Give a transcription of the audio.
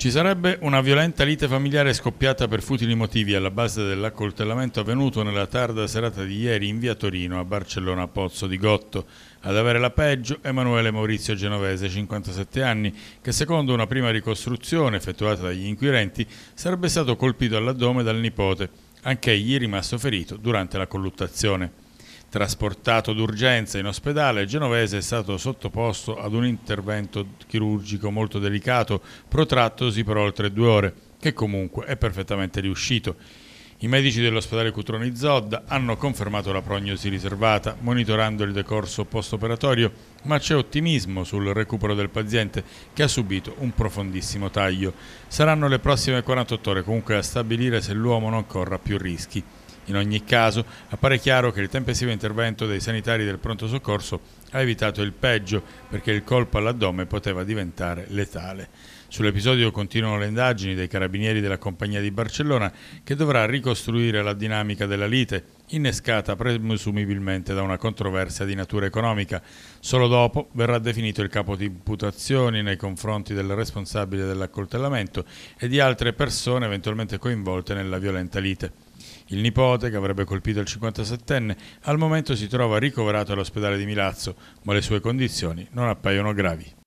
Ci sarebbe una violenta lite familiare scoppiata per futili motivi alla base dell'accoltellamento avvenuto nella tarda serata di ieri in via Torino a Barcellona Pozzo di Gotto. Ad avere la peggio Emanuele Maurizio Genovese, 57 anni, che secondo una prima ricostruzione effettuata dagli inquirenti sarebbe stato colpito all'addome dal nipote, anch'egli rimasto ferito durante la colluttazione. Trasportato d'urgenza in ospedale, il genovese è stato sottoposto ad un intervento chirurgico molto delicato, protrattosi per oltre due ore, che comunque è perfettamente riuscito. I medici dell'ospedale Cutroni Zod hanno confermato la prognosi riservata, monitorando il decorso post-operatorio, ma c'è ottimismo sul recupero del paziente che ha subito un profondissimo taglio. Saranno le prossime 48 ore comunque a stabilire se l'uomo non corra più rischi. In ogni caso, appare chiaro che il tempestivo intervento dei sanitari del pronto soccorso ha evitato il peggio perché il colpo all'addome poteva diventare letale. Sull'episodio continuano le indagini dei carabinieri della compagnia di Barcellona che dovrà ricostruire la dinamica della lite, innescata presumibilmente da una controversia di natura economica. Solo dopo verrà definito il capo di imputazioni nei confronti del responsabile dell'accoltellamento e di altre persone eventualmente coinvolte nella violenta lite. Il nipote, che avrebbe colpito il 57enne, al momento si trova ricoverato all'ospedale di Milazzo, ma le sue condizioni non appaiono gravi.